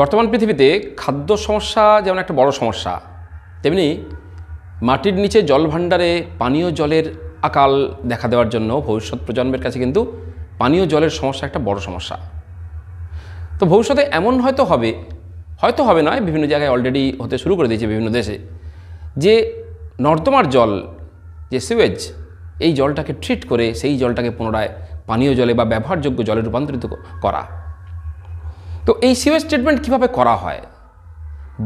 বর্তমান পৃথিবীতে খাদ্য সমস্যা যেমন একটা বড় সমস্যা তেমনি মাটির নিচে জল ভাণ্ডারে পানীয় জলের আকাল দেখা দেওয়ার জন্য ভবিষ্যৎ প্রজন্মের কাছে কিন্তু পানীয় জলের সমস্যা একটা বড় সমস্যা তো ভবিষ্যতে এমন হয়তো হবে হয়তো হবে নয় বিভিন্ন জায়গায় অলরেডি হতে শুরু করে দিয়েছে বিভিন্ন দেশে যে নর্দমার জল যে সিওয়েজ এই জলটাকে ট্রিট করে সেই জলটাকে পুনরায় পানীয় জলে বা ব্যবহারযোগ্য জলে রূপান্তরিত করা তো এই সিওয়েজ ট্রিটমেন্ট কিভাবে করা হয়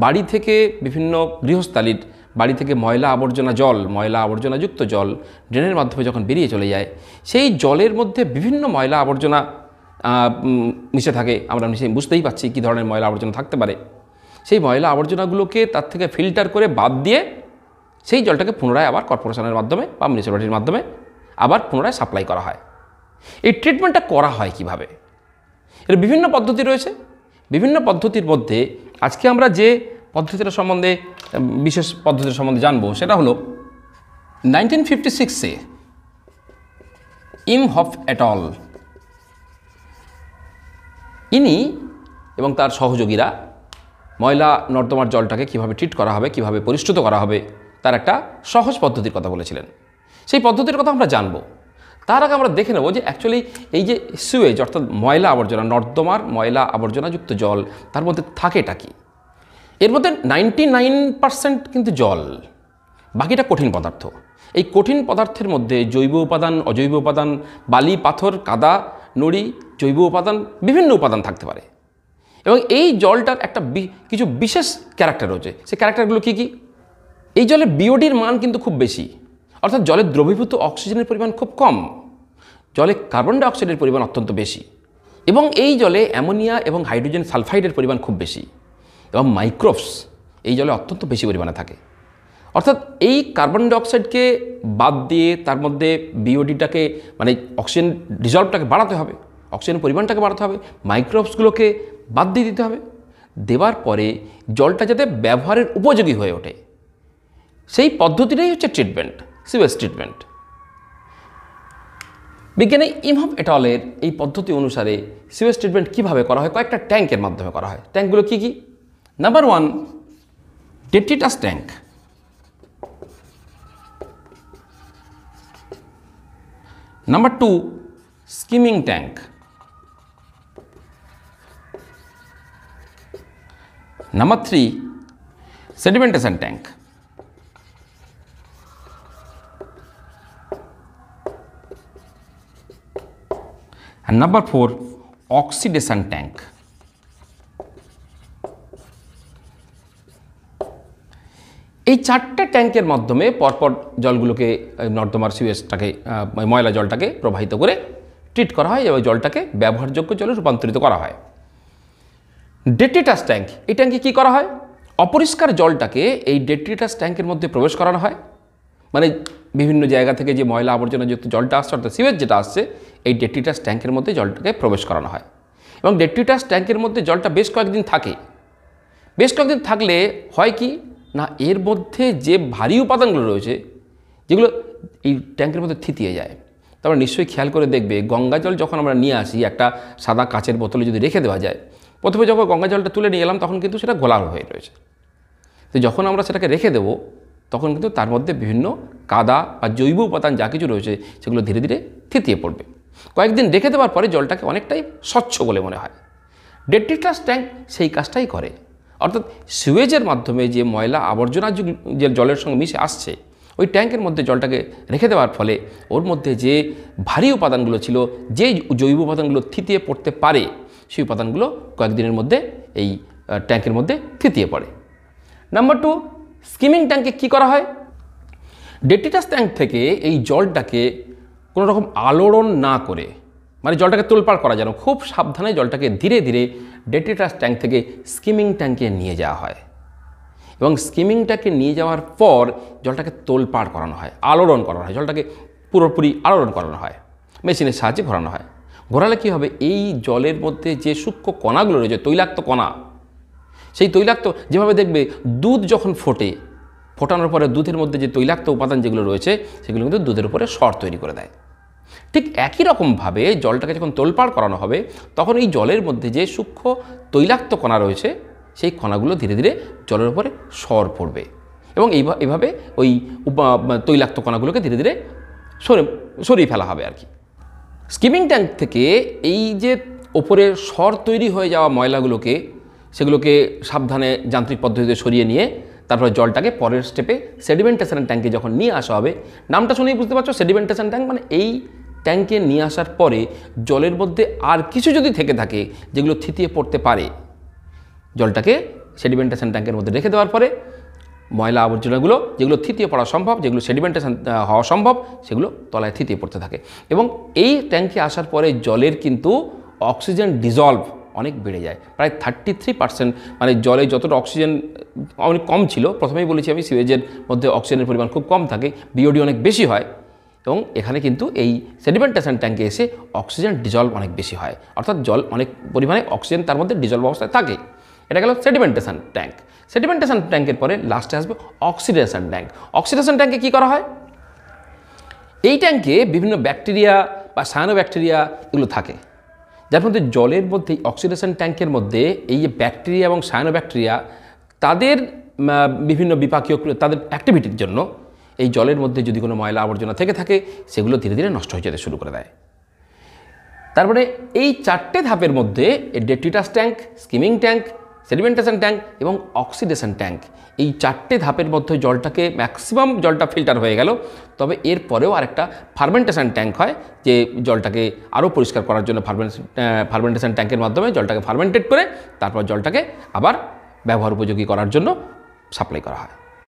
বাড়ি থেকে বিভিন্ন গৃহস্থালির বাড়ি থেকে ময়লা আবর্জনা জল ময়লা আবর্জনাযুক্ত জল ড্রেনের মাধ্যমে যখন বেরিয়ে চলে যায় সেই জলের মধ্যে বিভিন্ন ময়লা আবর্জনা মিশে থাকে আমরা মিশে বুঝতেই পারছি কী ধরনের ময়লা আবর্জনা থাকতে পারে সেই ময়লা আবর্জনাগুলোকে তার থেকে ফিল্টার করে বাদ দিয়ে সেই জলটাকে পুনরায় আবার কর্পোরেশনের মাধ্যমে বা মিউনিসিপ্যালিটির মাধ্যমে আবার পুনরায় সাপ্লাই করা হয় এই ট্রিটমেন্টটা করা হয় কিভাবে এর বিভিন্ন পদ্ধতি রয়েছে বিভিন্ন পদ্ধতির মধ্যে আজকে আমরা যে পদ্ধতিটা সম্বন্ধে বিশেষ পদ্ধতির সম্বন্ধে জানব সেটা হলো নাইনটিন ফিফটি সিক্সে ইম হফ অ্যাটল ইনি এবং তার সহযোগীরা ময়লা নর্দমার জলটাকে কিভাবে ট্রিট করা হবে কিভাবে পরিষ্কৃত করা হবে তার একটা সহজ পদ্ধতির কথা বলেছিলেন সেই পদ্ধতির কথা আমরা জানবো তার আগে আমরা দেখে নেব যে অ্যাকচুয়ালি এই যে সুয়েজ অর্থাৎ ময়লা আবর্জনা নর্দমার ময়লা আবর্জনাযুক্ত জল তার মধ্যে থাকেটা কি এর মধ্যে নাইনটি নাইন পার্সেন্ট কিন্তু জল বাকিটা কঠিন পদার্থ এই কঠিন পদার্থের মধ্যে জৈব উপাদান অজৈব উপাদান বালি পাথর কাদা নড়ি জৈব উপাদান বিভিন্ন উপাদান থাকতে পারে এবং এই জলটার একটা কিছু বিশেষ ক্যারেক্টার রয়েছে সেই ক্যারেক্টারগুলো কী কী এই জলে বিওডির মান কিন্তু খুব বেশি অর্থাৎ জলে দ্রবীভূত অক্সিজেনের পরিমাণ খুব কম জলে কার্বন ডাইঅক্সাইডের পরিমাণ অত্যন্ত বেশি এবং এই জলে অ্যামোনিয়া এবং হাইড্রোজেন সালফাইডের পরিমাণ খুব বেশি এবং মাইক্রোভস এই জলে অত্যন্ত বেশি পরিমাণে থাকে অর্থাৎ এই কার্বন ডাইঅক্সাইডকে বাদ দিয়ে তার মধ্যে বিওডিটাকে মানে অক্সিজেন ডিজলভটাকে বাড়াতে হবে অক্সিজেন পরিমাণটাকে বাড়াতে হবে মাইক্রোভসগুলোকে বাদ দিয়ে দিতে হবে দেওয়ার পরে জলটা যাতে ব্যবহারের উপযোগী হয়ে ওঠে সেই পদ্ধতিটাই হচ্ছে ট্রিটমেন্ট সিওয়েজ ট্রিটমেন্ট বিজ্ঞানী ইমহাম এটলের এই পদ্ধতি অনুসারে সিওয়েজ ট্রিটমেন্ট কীভাবে করা হয় কয়েকটা ট্যাঙ্কের মাধ্যমে করা হয় ট্যাঙ্কগুলো কী কী number one detritus tank number two skimming tank number three sedimentation tank And number four, oxidation tank. এই চারটে ট্যাঙ্কের মাধ্যমে পরপর জলগুলোকে নর্দমার সিউএসটাকে ময়লা জলটাকে প্রবাহিত করে ট্রিট করা হয় এবং জলটাকে ব্যবহারযোগ্য জলে রূপান্তরিত করা হয় ডেট্রিটাস ট্যাঙ্ক এই ট্যাঙ্কে কী করা হয় অপরিষ্কার জলটাকে এই ডেট্রিটাস ট্যাঙ্কের মধ্যে প্রবেশ করানো হয় মানে বিভিন্ন জায়গা থেকে যে ময়লা আবর্জনাযুক্ত জলটা আসছে অর্থাৎ সিউয়েজ যেটা আসছে এই ডেট্রিটাস ট্যাঙ্কের মধ্যে জলটাকে প্রবেশ করানো হয় এবং ডেট্রিটাস ট্যাঙ্কের মধ্যে জলটা বেশ কয়েকদিন থাকে বেশ কয়েকদিন থাকলে হয় কি না এর মধ্যে যে ভারী উপাদানগুলো রয়েছে যেগুলো এই ট্যাঙ্কের মধ্যে থিতিয়ে যায় তারপর নিশ্চয়ই খেয়াল করে দেখবে গঙ্গা জল যখন আমরা নিয়ে আসি একটা সাদা কাচের বোতলে যদি রেখে দেওয়া যায় প্রথমে যখন গঙ্গা জলটা তুলে নিয়ে এলাম তখন কিন্তু সেটা গোলাল হয়ে রয়েছে তো যখন আমরা সেটাকে রেখে দেবো তখন কিন্তু তার মধ্যে বিভিন্ন কাদা বা জৈব উপাদান যা কিছু রয়েছে সেগুলো ধীরে ধীরে থিতিয়ে পড়বে কয়েকদিন রেখে দেওয়ার পরে জলটাকে অনেকটাই স্বচ্ছ বলে মনে হয় ডেট্রিটাস ট্যাঙ্ক সেই কাজটাই করে অর্থাৎ সুয়েজের মাধ্যমে যে ময়লা আবর্জনা যে জলের সঙ্গে মিশে আসছে ওই ট্যাঙ্কের মধ্যে জলটাকে রেখে দেওয়ার ফলে ওর মধ্যে যে ভারী উপাদানগুলো ছিল যে জৈব উপাদানগুলো থিতিয়ে পড়তে পারে সেই উপাদানগুলো কয়েকদিনের মধ্যে এই ট্যাঙ্কের মধ্যে থিতিয়ে পড়ে নাম্বার টু স্কিমিং ট্যাঙ্কে কি করা হয় ডেটিটাস ট্যাঙ্ক থেকে এই জলটাকে কোনো রকম আলোড়ন না করে মানে জলটাকে তোলপাড় করা যেন খুব সাবধানে জলটাকে ধীরে ধীরে ডেটেটাস ট্যাঙ্ক থেকে স্কিমিং ট্যাঙ্কে নিয়ে যাওয়া হয় এবং স্কিমিংটাকে নিয়ে যাওয়ার পর জলটাকে তোলপাড় করানো হয় আলোড়ন করানো হয় জলটাকে পুরোপুরি আলোড়ন করানো হয় মেশিনের সাহায্যে ঘোরানো হয় ঘোরালে কী হবে এই জলের মধ্যে যে সূক্ষ্ম কণাগুলো রয়েছে তৈলাক্ত কণা সেই তৈলাক্ত যেভাবে দেখবে দুধ যখন ফোটে ফোটানোর পরে দুধের মধ্যে যে তৈলাক্ত উপাদান যেগুলো রয়েছে সেগুলো কিন্তু দুধের উপরে সর তৈরি করে দেয় ঠিক একই রকমভাবে জলটাকে যখন তোলপাড় করানো হবে তখন এই জলের মধ্যে যে সূক্ষ্ম তৈলাক্ত কণা রয়েছে সেই কণাগুলো ধীরে ধীরে জলের উপরে সর পড়বে এবং এইভাবে ওই তৈলাক্ত কণাগুলোকে ধীরে ধীরে সরে সরিয়ে ফেলা হবে আর কি স্কিমিং ট্যাঙ্ক থেকে এই যে ওপরে সর তৈরি হয়ে যাওয়া ময়লাগুলোকে সেগুলোকে সাবধানে যান্ত্রিক পদ্ধতিতে সরিয়ে নিয়ে তারপর জলটাকে পরের স্টেপে সেডিমেন্টেশন ট্যাঙ্কে যখন নিয়ে আসা হবে নামটা শুনেই বুঝতে পারছো সেডিমেন্টেশন ট্যাঙ্ক মানে এই ট্যাঙ্কে নিয়ে আসার পরে জলের মধ্যে আর কিছু যদি থেকে থাকে যেগুলো থিতিয়ে পড়তে পারে জলটাকে সেডিমেন্টেশন ট্যাঙ্কের মধ্যে রেখে দেওয়ার পরে ময়লা আবর্জনাগুলো যেগুলো থিতিয়ে পড়া সম্ভব যেগুলো সেডিমেন্টেশন হওয়া সম্ভব সেগুলো তলায় থিতিয়ে পড়তে থাকে এবং এই ট্যাঙ্কে আসার পরে জলের কিন্তু অক্সিজেন ডিজলভ অনেক বেড়ে যায় প্রায় থার্টি থ্রি পার্সেন্ট মানে জলে যতটা অক্সিজেন অনেক মানে কম ছিল প্রথমেই বলেছি আমি সিওয়েজের মধ্যে অক্সিজেনের পরিমাণ খুব কম থাকে বিওডি অনেক বেশি হয় এবং এখানে কিন্তু এই সেডিমেন্টেশন ট্যাঙ্কে এসে অক্সিজেন ডিজলভ অনেক বেশি হয় অর্থাৎ জল অনেক পরিমাণে অক্সিজেন তার মধ্যে ডিজলভ অবস্থায় থাকে এটা গেল সেডিমেন্টেশন ট্যাঙ্ক সেডিমেন্টেশন ট্যাঙ্কের পরে লাস্টে আসবে অক্সিডেশন ট্যাঙ্ক অক্সিডেশন ট্যাঙ্কে কী করা হয় এই ট্যাঙ্কে বিভিন্ন ব্যাকটেরিয়া বা সায়ানো ব্যাকটেরিয়া এগুলো থাকে যার মধ্যে জলের মধ্যে অক্সিডেশন ট্যাঙ্কের মধ্যে এই যে ব্যাকটেরিয়া এবং সায়ানোব্যাকটেরিয়া তাদের বিভিন্ন বিপাকীয় তাদের অ্যাক্টিভিটির জন্য এই জলের মধ্যে যদি কোনো ময়লা আবর্জনা থেকে থাকে সেগুলো ধীরে ধীরে নষ্ট হয়ে যেতে শুরু করে দেয় তারপরে এই চারটে ধাপের মধ্যে detritus tank skimming tank sedimentation tank এবং অক্সিডেশন ট্যাঙ্ক এই চারটে ধাপের মধ্যে জলটাকে ম্যাক্সিমাম জলটা ফিল্টার হয়ে গেল তবে এর পরেও আরেকটা ফার্মেন্টেশন ট্যাঙ্ক হয় যে জলটাকে আরও পরিষ্কার করার জন্য ফার্মেন্টেশন ফার্মেন্টেশন ট্যাঙ্কের মাধ্যমে জলটাকে ফার্মেন্টেড করে তারপর জলটাকে আবার ব্যবহার উপযোগী করার জন্য সাপ্লাই করা হয়